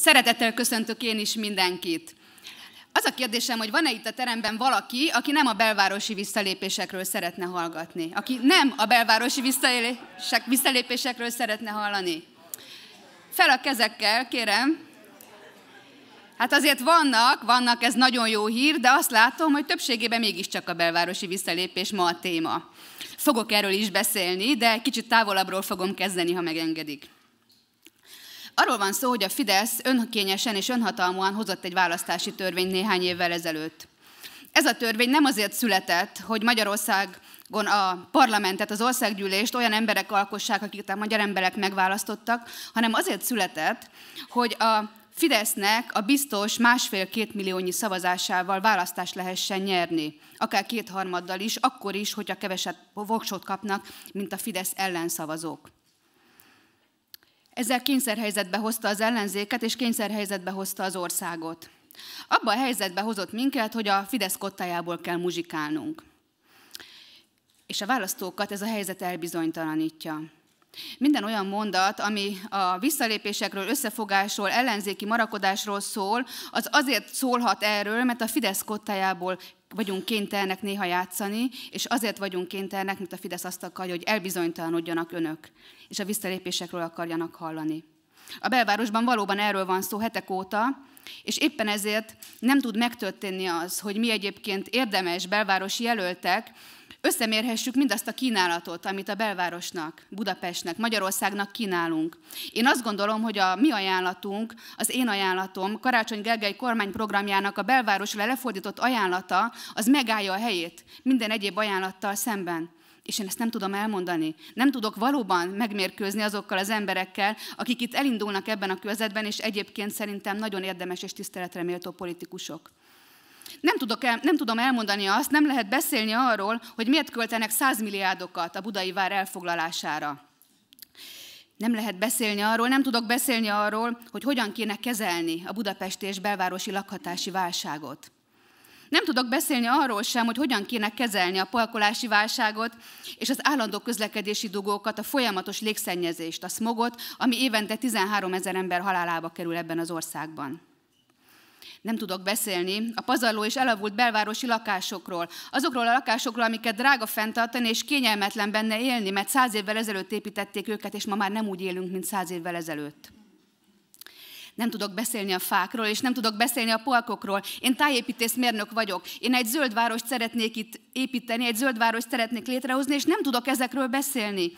Szeretettel köszöntök én is mindenkit. Az a kérdésem, hogy van-e itt a teremben valaki, aki nem a belvárosi visszalépésekről szeretne hallgatni? Aki nem a belvárosi visszalépésekről szeretne hallani? Fel a kezekkel, kérem. Hát azért vannak, vannak, ez nagyon jó hír, de azt látom, hogy többségében mégiscsak a belvárosi visszalépés ma a téma. Fogok erről is beszélni, de kicsit távolabbról fogom kezdeni, ha megengedik. Arról van szó, hogy a Fidesz önkényesen és önhatalmúan hozott egy választási törvényt néhány évvel ezelőtt. Ez a törvény nem azért született, hogy Magyarországon a parlamentet, az országgyűlést olyan emberek alkossák, akiket a magyar emberek megválasztottak, hanem azért született, hogy a Fidesznek a biztos másfél-két milliónyi szavazásával választást lehessen nyerni, akár kétharmaddal is, akkor is, hogyha kevesebb voksot kapnak, mint a Fidesz ellenszavazók. Ezzel kényszerhelyzetbe hozta az ellenzéket, és kényszerhelyzetbe hozta az országot. Abba a helyzetbe hozott minket, hogy a Fidesz kottájából kell muzsikálnunk. És a választókat ez a helyzet elbizonytalanítja. Minden olyan mondat, ami a visszalépésekről, összefogásról, ellenzéki marakodásról szól, az azért szólhat erről, mert a Fidesz kottájából vagyunk kénytelnek néha játszani, és azért vagyunk kénytelnek, mert a Fidesz azt akarja, hogy elbizonytalanodjanak önök, és a visszalépésekről akarjanak hallani. A belvárosban valóban erről van szó hetek óta, és éppen ezért nem tud megtörténni az, hogy mi egyébként érdemes belvárosi jelöltek, összemérhessük mindazt a kínálatot, amit a belvárosnak, Budapestnek, Magyarországnak kínálunk. Én azt gondolom, hogy a mi ajánlatunk, az én ajánlatom, Karácsony Gergely kormányprogramjának a belvárosra lefordított ajánlata, az megállja a helyét minden egyéb ajánlattal szemben. És én ezt nem tudom elmondani. Nem tudok valóban megmérkőzni azokkal az emberekkel, akik itt elindulnak ebben a körzetben, és egyébként szerintem nagyon érdemes és tiszteletre méltó politikusok. Nem, tudok el, nem tudom elmondani azt, nem lehet beszélni arról, hogy miért költenek százmilliárdokat a budai vár elfoglalására. Nem lehet beszélni arról, nem tudok beszélni arról, hogy hogyan kéne kezelni a budapesti és belvárosi lakhatási válságot. Nem tudok beszélni arról sem, hogy hogyan kéne kezelni a parkolási válságot és az állandó közlekedési dugókat, a folyamatos légszennyezést, a smogot, ami évente 13 ezer ember halálába kerül ebben az országban. Nem tudok beszélni a pazarló és elavult belvárosi lakásokról, azokról a lakásokról, amiket drága fenntartani és kényelmetlen benne élni, mert száz évvel ezelőtt építették őket, és ma már nem úgy élünk, mint száz évvel ezelőtt. Nem tudok beszélni a fákról, és nem tudok beszélni a polkokról. Én mérnök vagyok. Én egy zöld várost szeretnék itt építeni, egy zöld várost szeretnék létrehozni, és nem tudok ezekről beszélni.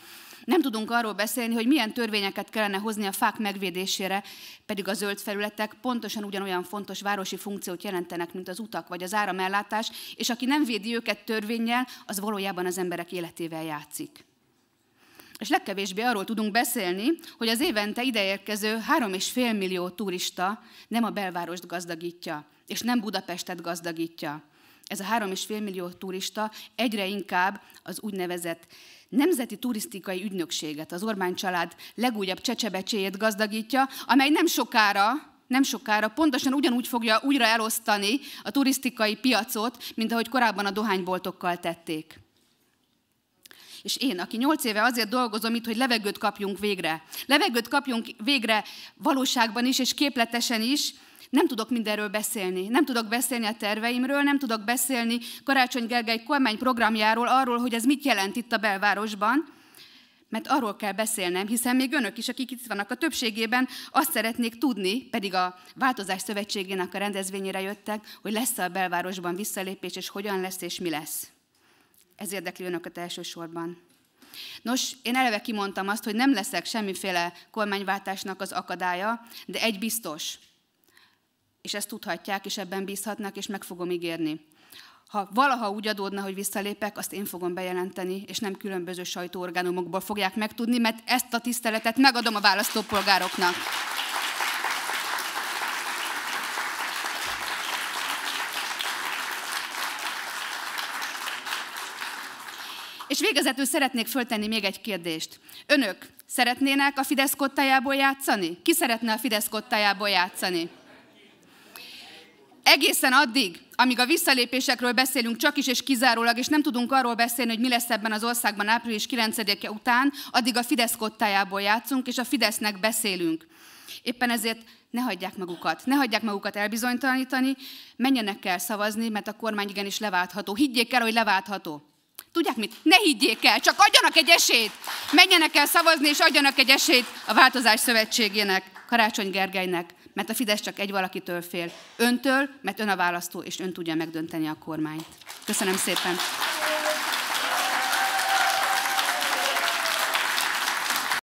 Nem tudunk arról beszélni, hogy milyen törvényeket kellene hozni a fák megvédésére, pedig a zöld felületek pontosan ugyanolyan fontos városi funkciót jelentenek, mint az utak vagy az áramellátás, és aki nem védi őket törvényel, az valójában az emberek életével játszik és legkevésbé arról tudunk beszélni, hogy az évente ideérkező 3,5 millió turista nem a belvárost gazdagítja, és nem Budapestet gazdagítja. Ez a 3,5 millió turista egyre inkább az úgynevezett Nemzeti Turisztikai Ügynökséget, az Orbán család legújabb csecsebecséjét gazdagítja, amely nem sokára nem sokára pontosan ugyanúgy fogja újra elosztani a turisztikai piacot, mint ahogy korábban a dohányboltokkal tették. És én, aki nyolc éve azért dolgozom itt, hogy levegőt kapjunk végre. Levegőt kapjunk végre valóságban is, és képletesen is, nem tudok mindenről beszélni. Nem tudok beszélni a terveimről, nem tudok beszélni Karácsony Gergely kormányprogramjáról, arról, hogy ez mit jelent itt a belvárosban, mert arról kell beszélnem, hiszen még önök is, akik itt vannak a többségében, azt szeretnék tudni, pedig a Változás Szövetségének a rendezvényére jöttek, hogy lesz-e a belvárosban visszalépés, és hogyan lesz, és mi lesz ez érdekli önöket elsősorban. Nos, én eleve kimondtam azt, hogy nem leszek semmiféle kormányváltásnak az akadálya, de egy biztos, és ezt tudhatják, és ebben bízhatnak, és meg fogom ígérni. Ha valaha úgy adódna, hogy visszalépek, azt én fogom bejelenteni, és nem különböző sajtóorgánumokból fogják megtudni, mert ezt a tiszteletet megadom a választópolgároknak. És végezetül szeretnék föltenni még egy kérdést. Önök szeretnének a Fidesz kottájából játszani? Ki szeretne a Fidesz kottájából játszani? Egészen addig, amíg a visszalépésekről beszélünk csak is és kizárólag, és nem tudunk arról beszélni, hogy mi lesz ebben az országban április 9-e után, addig a Fidesz kottájából játszunk, és a Fidesznek beszélünk. Éppen ezért ne hagyják magukat, ne hagyják magukat elbizonytalanítani, menjenek el szavazni, mert a kormány igenis leváltható. Higgyék el, hogy leváltható. Tudják mit? Ne higgyék el, csak adjanak egy esélyt. Menjenek el szavazni, és adjanak egy esélyt a Változás Szövetségének, Karácsony Gergelynek, mert a Fidesz csak egy valakitől fél. Öntől, mert ön a választó, és ön tudja megdönteni a kormányt. Köszönöm szépen.